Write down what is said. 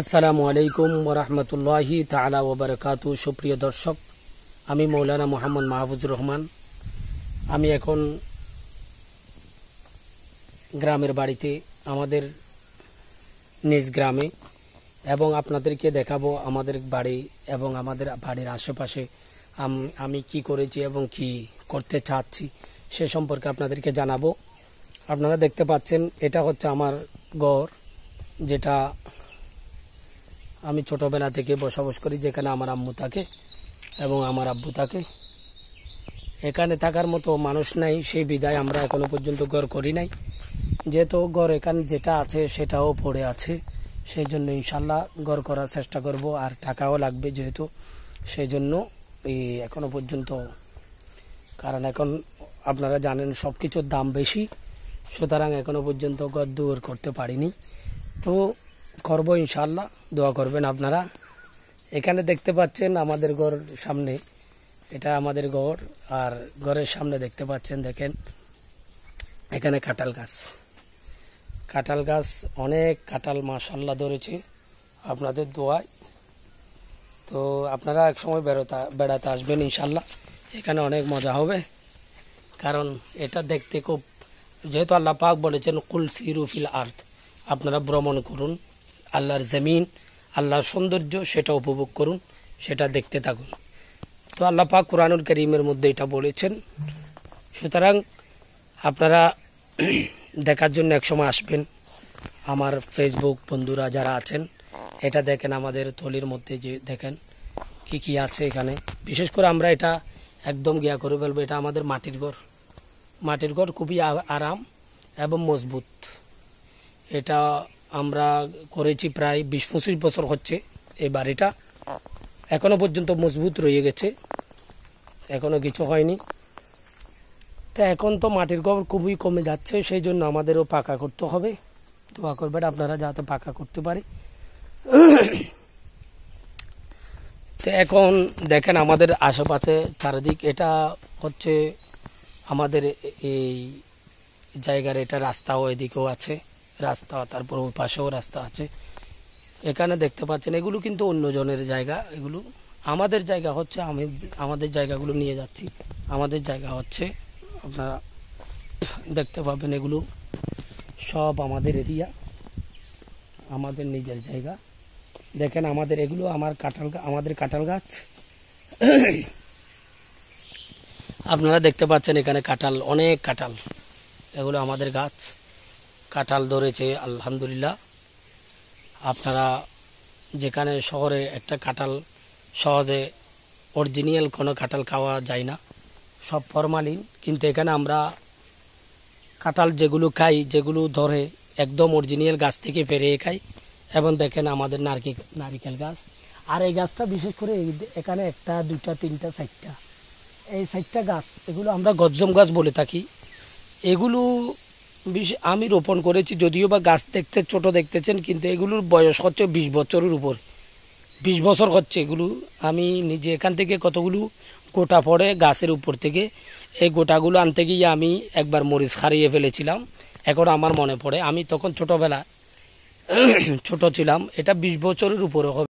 আসসালামু আলাইকুম ওরহমতুল্লাহি তালা ওবরকাতু সুপ্রিয় দর্শক আমি মৌলানা মোহাম্মদ মাহফুজুর রহমান আমি এখন গ্রামের বাড়িতে আমাদের নিজ গ্রামে এবং আপনাদেরকে দেখাবো আমাদের বাড়ি এবং আমাদের বাড়ির আশেপাশে আমি কি করেছি এবং কি করতে চাচ্ছি সে সম্পর্কে আপনাদেরকে জানাবো আপনারা দেখতে পাচ্ছেন এটা হচ্ছে আমার গড় যেটা আমি ছোটোবেলা থেকে বসবাস করি যেখানে আমার আম্মু থাকে এবং আমার আব্বু থাকে এখানে থাকার মতো মানুষ নাই সেই বিদায় আমরা এখনো পর্যন্ত গড় করি নাই যেহেতু গর এখানে যেটা আছে সেটাও পড়ে আছে সেই জন্য ইনশাল্লাহ গর করার চেষ্টা করব আর টাকাও লাগবে যেহেতু সেই জন্য এই এখনো পর্যন্ত কারণ এখন আপনারা জানেন সব কিছুর দাম বেশি সুতরাং এখনো পর্যন্ত গর দূর করতে পারিনি তো করব ইনশাল্লাহ দোয়া করবেন আপনারা এখানে দেখতে পাচ্ছেন আমাদের ঘর সামনে এটা আমাদের ঘর আর ঘরের সামনে দেখতে পাচ্ছেন দেখেন এখানে কাঁঠাল গাছ কাঁঠাল গাছ অনেক কাঁঠাল মাসাল্লা ধরেছে আপনাদের দোয়ায় তো আপনারা এক সময় বেরোতা বেড়াতে আসবেন ইনশাল্লাহ এখানে অনেক মজা হবে কারণ এটা দেখতে খুব যেহেতু আল্লাহ পাক বলেছেন কুল রুফিল আর্থ আপনারা ভ্রমণ করুন আল্লাহর জমিন আল্লাহর সৌন্দর্য সেটা উপভোগ করুন সেটা দেখতে থাকুন তো আল্লাহ পাক কোরআনুল করিমের মধ্যে এটা বলেছেন সুতরাং আপনারা দেখার জন্য একসময় আসবেন আমার ফেসবুক বন্ধুরা যারা আছেন এটা দেখেন আমাদের থলির মধ্যে যে দেখেন কি কি আছে এখানে বিশেষ করে আমরা এটা একদম গিয়া করে ফেলবো এটা আমাদের মাটির ঘর মাটির ঘর খুবই আরাম এবং মজবুত এটা আমরা করেছি প্রায় বিশ পঁচিশ বছর হচ্ছে এই বাড়িটা এখনো পর্যন্ত মজবুত রয়ে গেছে এখনো কিছু হয়নি তা এখন তো মাটির গোবর খুবই কমে যাচ্ছে সেই জন্য আমাদেরও পাকা করতে হবে দোয়া করবেন আপনারা যাতে পাকা করতে পারে তো এখন দেখেন আমাদের আশেপাশে চারিদিক এটা হচ্ছে আমাদের এই জায়গার এটা রাস্তাও এদিকেও আছে রাস্তা তারপর ওই পাশেও রাস্তা আছে এখানে দেখতে পাচ্ছেন এগুলো কিন্তু অন্য জনের জায়গা এগুলো আমাদের জায়গা হচ্ছে আমি আমাদের জায়গাগুলো নিয়ে যাচ্ছি আমাদের জায়গা হচ্ছে আপনারা দেখতে পাবেন এগুলো সব আমাদের এরিয়া আমাদের নিজের জায়গা দেখেন আমাদের এগুলো আমার কাঁঠাল আমাদের কাঁঠাল গাছ আপনারা দেখতে পাচ্ছেন এখানে কাঁঠাল অনেক কাঁঠাল এগুলো আমাদের গাছ কাঁঠাল ধরেছে আলহামদুলিল্লাহ আপনারা যেখানে শহরে একটা কাঁঠাল সহজে অরিজিনাল কোনো কাঁঠাল খাওয়া যায় না সব ফরমালিন কিন্তু এখানে আমরা কাঁঠাল যেগুলো খাই যেগুলো ধরে একদম অরিজিনাল গাছ থেকে পেরিয়ে খাই এবং দেখেন আমাদের নারকেল নারিকেল গাছ আর এই গাছটা বিশেষ করে এখানে একটা দুইটা তিনটা চারটা এই চারটা গাছ এগুলো আমরা গজ্জম গাছ বলে থাকি এগুলো আমি রোপণ করেছি যদিও বা গাছ দেখতে ছোট দেখতেছেন কিন্তু এগুলোর বয়স হচ্ছে বিশ বছরের উপর বিশ বছর হচ্ছে এগুলো আমি নিজে এখান থেকে কতগুলো গোটা পড়ে গাছের উপর থেকে এই গোটাগুলো আনতে গিয়ে আমি একবার মরিচ হারিয়ে ফেলেছিলাম এখন আমার মনে পড়ে আমি তখন ছোটবেলা ছোট ছিলাম এটা বিশ বছরের উপরে হবে